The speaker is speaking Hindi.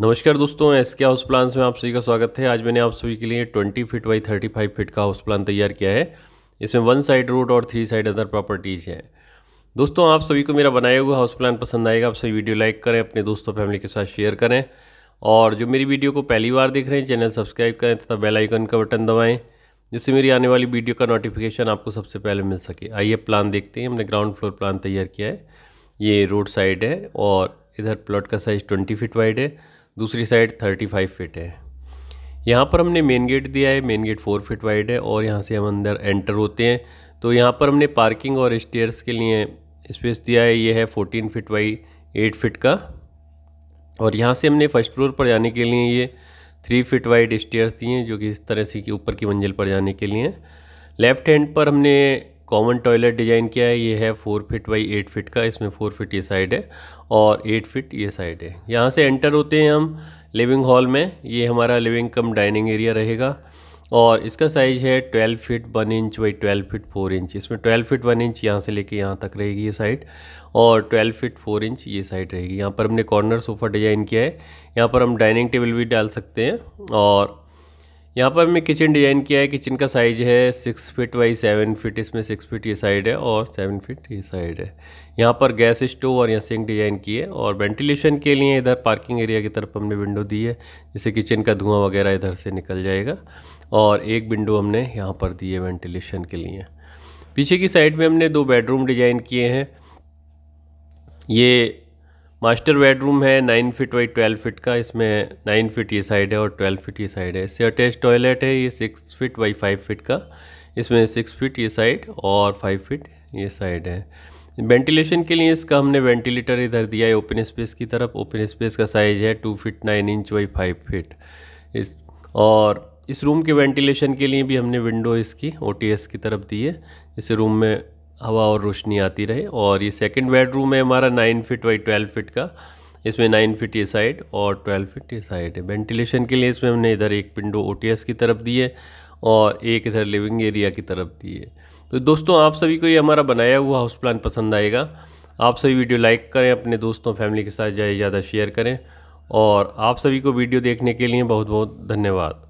नमस्कार दोस्तों एस के हाउस प्लान्स में आप सभी का स्वागत है आज मैंने आप सभी के लिए 20 फीट बाई 35 फीट का हाउस प्लान तैयार किया है इसमें वन साइड रोड और थ्री साइड अदर प्रॉपर्टीज़ हैं दोस्तों आप सभी को मेरा बनाया हुआ हाउस प्लान पसंद आएगा आप सभी वीडियो लाइक करें अपने दोस्तों फैमिली के साथ शेयर करें और जो मेरी वीडियो को पहली बार देख रहे हैं चैनल सब्सक्राइब करें तथा बेल आइकन का बटन दबाएँ जिससे मेरी आने वाली वीडियो का नोटिफिकेशन आपको सबसे पहले मिल सके आइए प्लान देखते हैं हमने ग्राउंड फ्लोर प्लान तैयार किया है ये रोड साइड है और इधर प्लॉट का साइज़ ट्वेंटी फीट वाइड है दूसरी साइड थर्टी फाइव फिट है यहाँ पर हमने मेन गेट दिया है main gate four feet wide है और यहाँ से हम अंदर एंटर होते हैं तो यहाँ पर हमने पार्किंग और स्टेयर्स के लिए स्पेस दिया है ये है fourteen feet by eight feet का और यहाँ से हमने फर्स्ट फ्लोर पर जाने के लिए ये थ्री फिट वाइड स्टेयर्स दिए हैं जो कि इस तरह से कि ऊपर की मंजिल पर जाने के लिए लेफ़्ट हैंड पर हमने कॉमन टॉयलेट डिज़ाइन किया है ये है four feet by eight feet का इसमें फोर फिट ये साइड है और एट फिट ये साइड है यहाँ से एंटर होते हैं हम लिविंग हॉल में ये हमारा लिविंग कम डाइनिंग एरिया रहेगा और इसका साइज है twelve feet one inch by twelve feet four inch इसमें ट्वेल्व फ़िट वन इंच यहाँ से लेके यहाँ तक रहेगी ये साइड और ट्वेल्व फ़िट फोर इंच ये साइड रहेगी यहाँ पर हमने कॉर्नर सोफ़ा डिज़ाइन किया है यहाँ पर हम डाइनिंग टेबल भी डाल सकते हैं और यहाँ पर हमने किचन डिज़ाइन किया है किचन का साइज है six feet by seven feet इसमें सिक्स फिट ये साइड है और सेवन फिट ये साइड है यहाँ पर गैस स्टोव और यहाँ सिंक डिज़ाइन किए और वेंटिलेशन के लिए इधर पार्किंग एरिया की तरफ हमने विंडो दी है जिससे किचन का धुआं वगैरह इधर से निकल जाएगा और एक विंडो हमने यहाँ पर दी है वेंटिलेशन के लिए पीछे की साइड में हमने दो बेडरूम डिज़ाइन किए हैं ये मास्टर बेडरूम है nine feet by twelve feet का इसमें नाइन फिट ये साइड है और ट्वेल्व फिट ये साइड है इससे अटैच टॉयलेट है ये six feet by five feet का इसमें सिक्स फिट ये साइड और फाइव फिट ये साइड है वेंटिलेशन के लिए इसका हमने वेंटिलेटर इधर दिया है ओपन स्पेस की तरफ ओपन स्पेस का साइज़ है two feet nine inch by five feet इस और इस रूम के वेंटिलेशन के लिए भी हमने विंडो इसकी ओ की तरफ दी है जिससे रूम में हवा और रोशनी आती रहे और ये सेकंड बेडरूम है हमारा nine feet by twelve feet का इसमें नाइन फिट ये साइड और ट्वेल्व फिट ये साइड है वेंटिलेशन के लिए इसमें हमने इधर एक विंडो ओ की तरफ दी है और एक इधर लिविंग एरिया की तरफ दी है तो दोस्तों आप सभी को ये हमारा बनाया हुआ हाउस प्लान पसंद आएगा आप सभी वीडियो लाइक करें अपने दोस्तों फैमिली के साथ ज़्यादा ज़्यादा शेयर करें और आप सभी को वीडियो देखने के लिए बहुत बहुत धन्यवाद